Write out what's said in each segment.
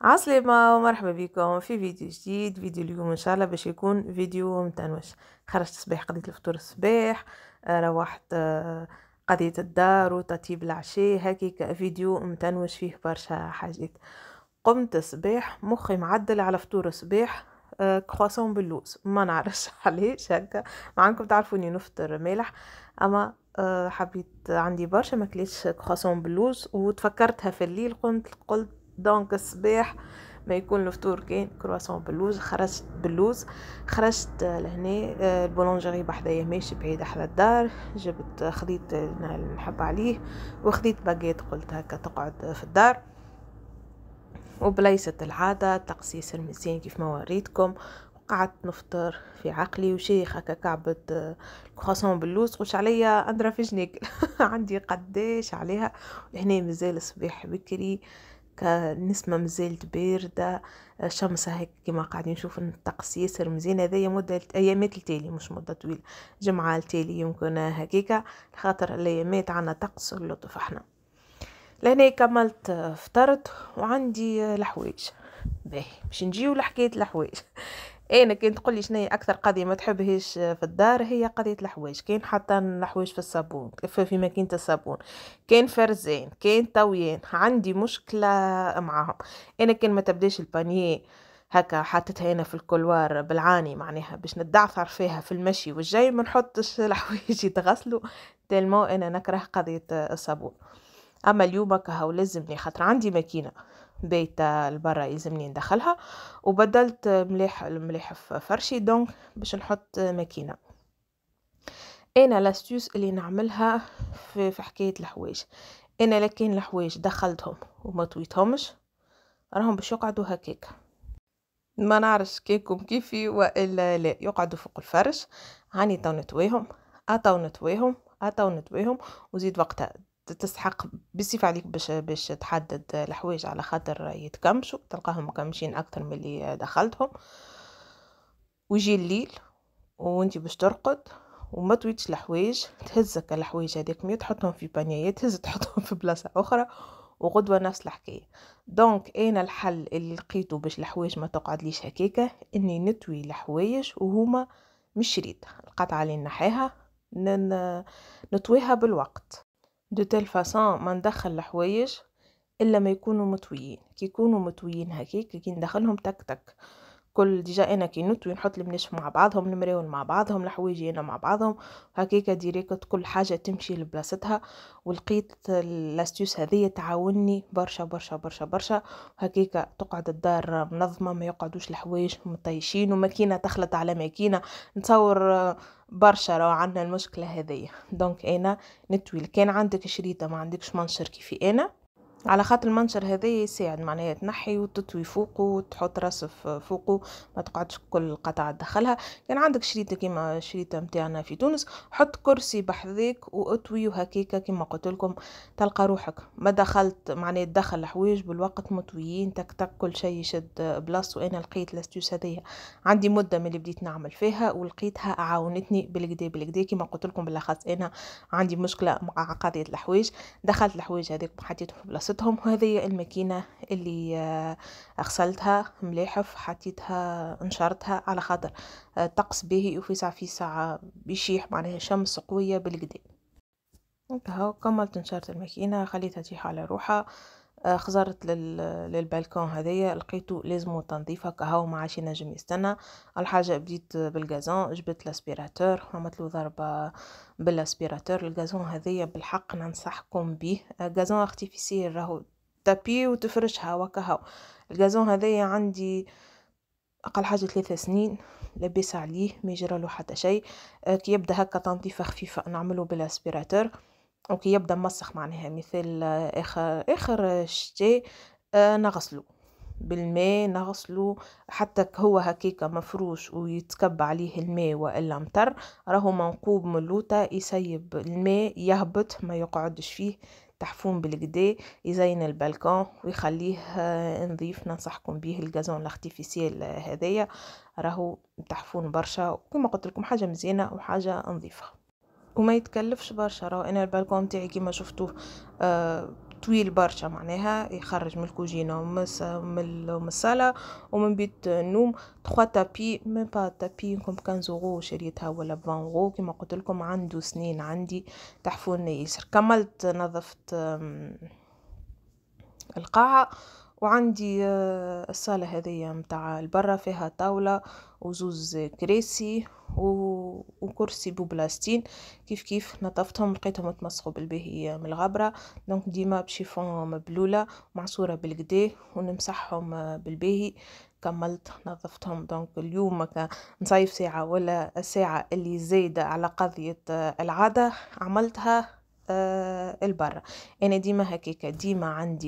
عسلامة ومرحبا بكم في فيديو جديد فيديو اليوم ان شاء الله باش يكون فيديو متنوش خرجت الصباح قضيت الفطور الصباح آه، روحت آه، قضيت الدار وتطيب العشاء هكيك فيديو متنوش فيه برشا حاجات قمت الصباح مخي معدل على فطور الصباح آه، كرواسون باللوز ما نعرفش علاش هكا انكم تعرفوني نفطر مالح اما حبيت عندي برشا ما كرواسون باللوز وتفكرتها في الليل قمت قلت دونك الصباح ما يكون الفطور كاين كرواسون باللوز خرجت باللوز خرجت لهنا آه، البولونجري بحدايا ماشي بعيد على الدار جبت خديت نحب عليه وخديت باجيت قلت هكا تقعد في الدار وبليسة العادة تقسيس الميزان كيف ما وريتكم قعدت نفطر في عقلي وشيخ هكا كعبة آه، الكرواسون باللوز قلت عليا اندرا في جنيك عندي قداش عليها هنا مازال الصباح بكري كنسمة مازالت باردة الشمس هيك كما قاعدين نشوف الطقس ياسر مزيان هذايا مدة أيامات التالي مش مدة طويلة جمعة التالي يمكن هكاكا خاطر الأيامات عنا طقس اللطف احنا لهنا كملت فطرت وعندي الحوايج باهي باش نجيو لحكاية الحوايج انا إيه، كان تقول لي شنو اكثر قضيه ما تحبهاش آه، في الدار هي قضيه الحوايج كان حتى الحوايج في الصابون في ماكينه الصابون كان فرزان كان طويان عندي مشكله معاهم انا كان ما تبداش البانيي هكا حطيتها هنا في الكولوار بالعاني معناها باش ندعثر فيها في المشي والجاي ما نحطش الحوايج يتغسلوا تلمو انا نكره قضيه آه، الصابون اما اليوم هكا لازمني خاطر عندي ماكينه بايتة لبرا يلزمني ندخلها وبدلت مليح المليح في فرشي دونك باش نحط ماكينه انا لاستيوس اللي نعملها في, في حكايه الحوايج انا لكن الحوايج دخلتهم وما طويتهمش راهم باش يقعدوا هكاك ما نعرفش كيكم كيفي والا لا يقعدوا فوق الفرش هاني تو نتويهم اتو نتويهم اتو نتويهم وزيد وقتها تسحق بصفة عليك باش باش تحدد الحوايج على خاطر يتكمشوا تلقاهم مكمشين اكثر من اللي دخلتهم ويجي الليل وانت باش ترقد وما تويتش الحوايج تهزك الحوايج هذيك مي تحطهم في بانيه تهز تحطهم في بلاصه اخرى وغدوة نفس الحكاية دونك انا الحل اللي لقيته باش الحوايج ما تقعد ليش هكاكا اني نتوي الحوايج وهما مش شريط القطعة اللي نحيها نتويها بالوقت دو تيل فاسون ما ندخل الحوايج الا ما يكونوا مطويين كي يكونوا مطويين هكيك كي ندخلهم تك تك كل ديجا انا كي نطوي نحط البناشف مع بعضهم المراون مع بعضهم الحوايجي انا مع بعضهم هكاك ديريكت كل حاجه تمشي لبلاصتها ولقيت لاستيوس هذه تعاوني برشا برشا برشا برشا هكاك تقعد الدار منظمه ما يقعدوش الحوايج مطيشين وماكينه تخلط على ماكينه نتصور برشا راهو عندنا المشكله هذه دونك انا نتوي كان عندك شريطه ما عندكش منشر كيفي انا على خاطر المنشر هذا يساعد معناها تنحي وتطوي فوقه وتحط رصف فوقه ما تقعدش كل قطعة تدخلها كان عندك شريطة كيما الشريطة متاعنا في تونس حط كرسي بحذاك واطوي وهكاكا كيما قلت لكم تلقى روحك ما دخلت معناها تدخل الحوايج بالوقت مطويين تك تك كل شيء يشد بلاصتو وانا لقيت لاستيوس هذيا عندي مدة من اللي بديت نعمل فيها ولقيتها عاونتني بالكدا بالكدا كيما قلت لكم بالاخص انا عندي مشكلة مع قضية الحوايج دخلت الحوايج هذيك حطيتهم في بلاصتهم حطيتهم هذه الماكينة اللي آه، غسلتها مليحة حطيتها نشرتها على خاطر آه، الطقس باهي وفي ساعة في ساعة بيشيح معناها شمس قوية بالكدا هاو كملت نشرت الماكينة خليتها تيح على روحها آه، خزرت للبالكون هذايا لقيتو لازمو تنظيفه كهو ما عادش ينجم يستنى الحاجه بديت بالغازون جبت لاسبيراتور عملتلو ضربه بالاسبيراتور الغازون هذايا بالحق ننصحكم به آه، غازون ارتيفيسيل راهو تابي وتفرشها هاو الغازون هذايا عندي اقل حاجه ثلاثة سنين لبس عليه ما يجرالو له حتى شيء آه، كي يبدا هكا تنظيفه خفيفه نعمله بالاسبيراتور اوكي يبدا مسخ معناها مثال اخر اخر الشتاء آه، نغسلو بالماء نغسلو حتى هو هكاكا مفروش ويتكب عليه الماء والا مطر راهو منقوب من اللوطه يسيب الماء يهبط ما يقعدش فيه تحفون بالقدا يزين البلكون ويخليه آه، نظيف ننصحكم به الجازون الارتيفيسيال هذايا راهو تحفون برشا كما قلت لكم حاجه مزيانه وحاجه نظيفه وما يتكلفش برشا راهو انا البالكون تاعي كيما شفتوه آه طويل برشا معناها يخرج من الكوجينه ومن الصاله ومن بيت النوم 3 تابي مي با تابي كوم 15 اورو شريتها ولا 20 اورو كيما قلت لكم عنده سنين عندي تحفون ياسر كملت نظفت القاعه وعندي آه، الصالة هذه متاع البرا فيها طاولة وزوز كراسي وكرسي ببلاستين كيف كيف نظفتهم لقيتهم تمسخوا بالبهية من الغبرة دونك ديما بشيفون مبلولة معصورة بالقدا ونمسحهم آه، بالباهي كملت نظفتهم دونك اليوم نصيف ساعة ولا الساعة اللي زايدة على قضية آه، العادة عملتها البرة انا ديما هكاكا ديما عندي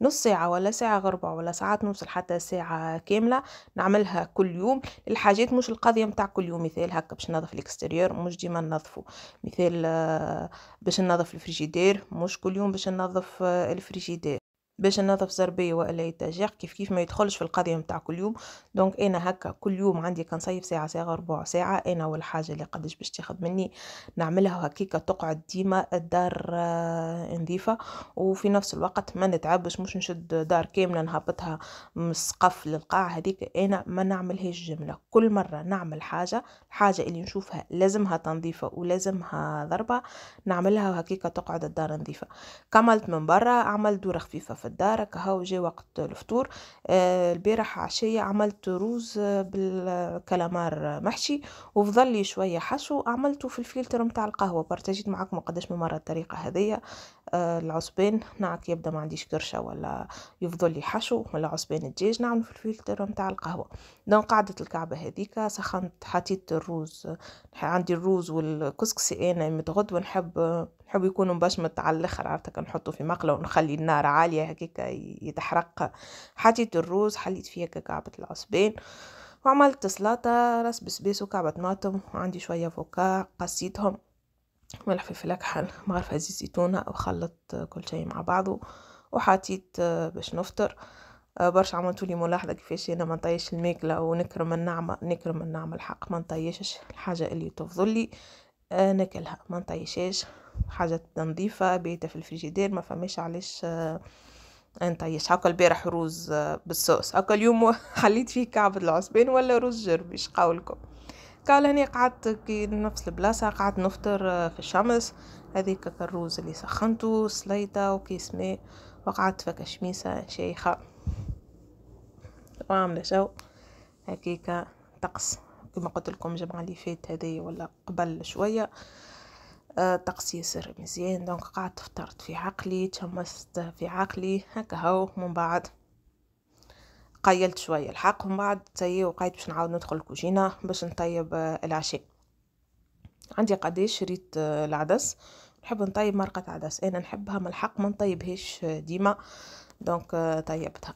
نص ساعة ولا ساعة غربة ولا ساعات نوصل حتى ساعة كاملة نعملها كل يوم الحاجات مش القضية متاع كل يوم مثال هكا باش ننظف الاكستيريور مش ديما ننظفه مثال آه، باش ننظف الفريجيدير مش كل يوم باش ننظف آه، الفريجيدير باش ننظف زربية ولا اتجاق كيف كيف ما يدخلش في القضية متاع كل يوم دونك انا هكا كل يوم عندي كنصيف ساعة ساعة ربع ساعة انا والحاجة اللي قداش باش تاخد مني نعملها هكيكا تقعد ديما الدار آه، نظيفة وفي نفس الوقت ما نتعبش مش نشد دار كاملة نهبطها من السقف للقاع هذيك انا ما نعملهاش جملة كل مرة نعمل حاجة الحاجة اللي نشوفها لازمها تنظيفة ولازمها ضربة نعملها وهكيكا تقعد الدار نظيفة كملت من برا عملت دورة خفيفة في الدار كهو جا وقت الفطور آه، البارح عشية عملت روز بالكلامار محشي وفضل لي شوية حشو عملته في الفلتر متاع القهوة بارتاجيت معاكم قداش من مرة الطريقة هذية آه، العصبين نعك يبدا ما عنديش كرشة ولا يفضل لي حشو ولا عصبين الدجاج نعمل في الفلتر متاع القهوة دون قعدت الكعبة هذيك سخنت حطيت الروز عندي الروز والكسكسي انا متغد ونحب نحب يكون مبشمط على الاخر عرفتك نحطه في مقله ونخلي النار عاليه هكاك يتحرق حطيت الروز حليت فيه كعبه العصبين وعملت سلطه راس بسباس وكعبه طماطم وعندي شويه فوكا قصيتهم ملح فلفل اكحل مغرفه زيت زيتونه وخلطت كل شيء مع بعضه وحطيت آه، باش نفطر آه، برشا عملتوا لي ملاحظه كيفاش انا ما نطيش الماكله ونكرم النعمه نكرم النعمه الحق ما نطيشش الحاجه اللي تفضل لي آه، ناكلها ما نطيشاش حاجة نظيفة بايتة في الفريجيدير ما فماش علاش آه، نطيش هكا البارح رز آه، بالصوص هكا اليوم حليت فيه كعبة العصبين ولا رز جربي قولكم قال هني قعدت كي نفس البلاصة قعدت نفطر آه، في الشمس هذيك الروز اللي سخنته سليطة وكيس ماء وقعدت فك شميسة شيخة وعاملة جو هكيكا طقس كما قلت لكم جمع اللي فات هذي ولا قبل شوية الطقس آه، يسر مزيان دونك قعدت فطرت في عقلي تشمست في عقلي هكا هو من بعد قيلت شويه الحق ومن بعد تي وقيت باش نعاود ندخل الكوجينه باش نطيب آه، العشاء عندي قديش شريت آه، العدس نحب نطيب مرقه عدس انا نحبها من الحق ما نطيبهاش ديما دونك طيبتها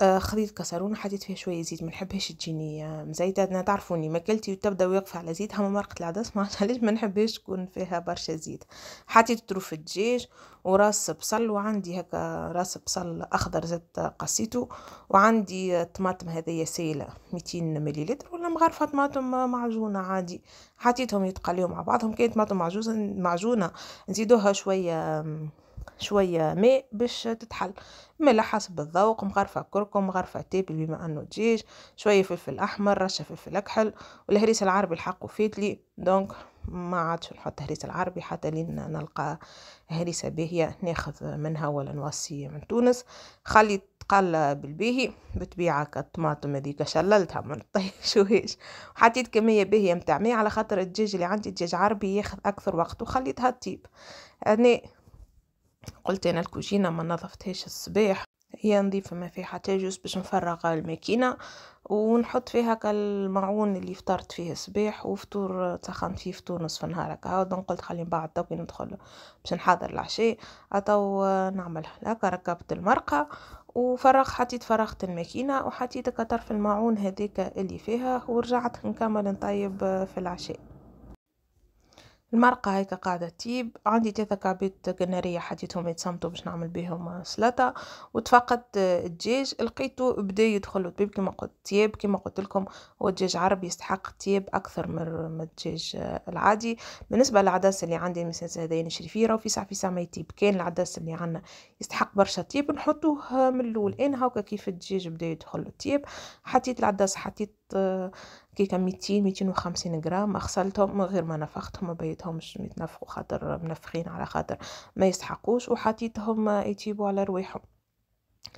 آه، خديت كسرونه حطيت فيها شويه زيت ما نحبهاش تجيني آه، مزيته انا تعرفوني ماكلتي وتبدا واقفه على زيتها ما مرقت العدس ما علاش ما نحبهاش تكون فيها برشا زيت حطيت طروف الدجاج وراس بصل وعندي هكا راس بصل اخضر زدت قصيته وعندي طماطم هذيا سائله 200 مليلتر ولا مغرفه طماطم معجونه عادي حطيتهم يتقليو مع بعضهم كانت طماطم معجونه معجونه نزيدوها شويه شويه ماء باش تتحل ملح حسب الذوق مغرفه كركم مغرفه تابل بما انه دجاج شويه فلفل احمر رشه فلفل اكحل والهريس العربي الحق فاتلي دونك ما عادش نحط هريس العربي حتى لين نلقى هريسه باهيه ناخذ منها ولا نوصي من تونس خليت تقلى بالباهي بطبيعة الطماطم هذيك شللتها ما نطيشوهاش وحطيت كمية باهية متاع ماء على خاطر الدجاج اللي عندي دجاج عربي ياخذ أكثر وقت وخليتها تطيب أنا قلت انا الكوجينه ما نظفتهاش الصباح هي نظيفة ما فيها حتى جوز باش نفرغ الماكينة ونحط فيها كالمعون اللي فطرت فيه الصباح وفطور سخنت فيه فطور نصف النهار هكا هاو قلت خلي بعد دوكي ندخل باش نحضر العشاء اتو نعمل هكا ركبت المرقة وفرغ حطيت فرغت الماكينة وحطيت طرف المعون هذيك اللي فيها ورجعت نكمل نطيب في العشاء المرقة هيك قاعدة تيب عندي ثلاثة كعبات قنارية حطيتهم يتصمتوا باش نعمل بهم سلطة وتفقدت الدجاج لقيته بدا يدخل الطبيب كما قلت تياب كما قلت لكم هو الدجاج عربي يستحق تياب أكثر من الدجاج العادي بالنسبة للعدس اللي عندي المساس هذايا نشري فيه راه في ساعة في ساعة ما يطيب كان العدس اللي عندنا يستحق برشا تياب نحطوه من الأول أنا هاكا كيف الدجاج بدا يدخل التياب حطيت العدس حطيت حطيت كي كان ميتين ميتين وخمسين غرام غسلتهم من غير ما نفختهم ما بيتهمش يتنفخوا خاطر منفخين على خاطر ما يسحقوش وحطيتهم آه، يطيبوا على رواحهم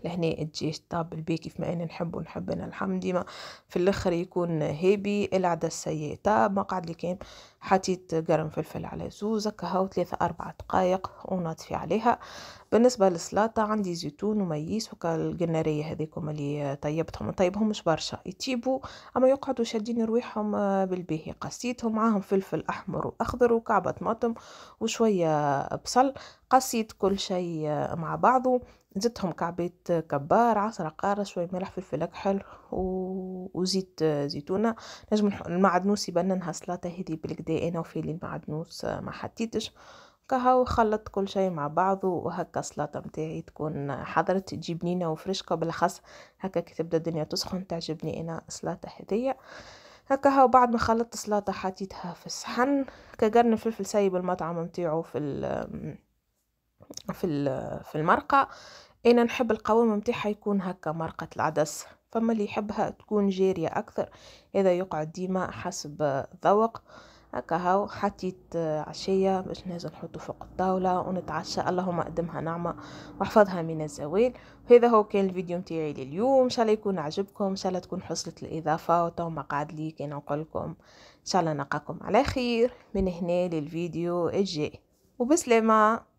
لهنا تجي الطاب الباكي كيف ما انا نحبو نحب انا اللحم ديما في الاخر يكون هابي العدس سيئة مقعد لي كان حطيت قرن فلفل على زوز هكا هاو ثلاثة أربعة دقايق ونطفي عليها بالنسبة للسلاطة عندي زيتون وميس هكا القنارية هذيكم اللي طيبتهم طيبهم مش برشا يطيبوا أما يقعدوا شادين رواحهم بالباهي قصيتهم معاهم فلفل أحمر وأخضر وكعبة طماطم وشوية بصل قصيت كل شيء مع بعضه زدتهم كعبات كبار عصرة قارة شوية ملح فلفل أكحل وزيت زيتونة نجم المعدنوس يبننها سلاطة هذي بالكدا أنا وفيلي المعدنوس آه، ما حطيتش كهو خلطت كل شيء مع بعضه وهكا السلطة متاعي تكون حضرت تجي بنينة وفرشكة بالأخص هكا كي تبدا الدنيا تسخن تعجبني أنا السلطة هذية هكا هاو بعد ما خلطت السلطة حطيتها في الصحن كقرن فلفل سايب المطعم متاعو في في في المرقة انا نحب القوام نتاعها يكون هكا مرقة العدس فما اللي يحبها تكون جارية اكثر هذا يقعد ديما حسب ذوق هكا هاو حطيت عشية باش نازل نحطو فوق الطاولة ونتعشى اللهم اقدمها نعمة واحفظها من الزوال وهذا هو كان الفيديو نتاعي لليوم ان شاء الله يكون عجبكم ان شاء الله تكون حصلت الاضافة وتو ما قعد لي كان نقول لكم ان شاء الله نلقاكم على خير من هنا للفيديو الجاي وبسلامه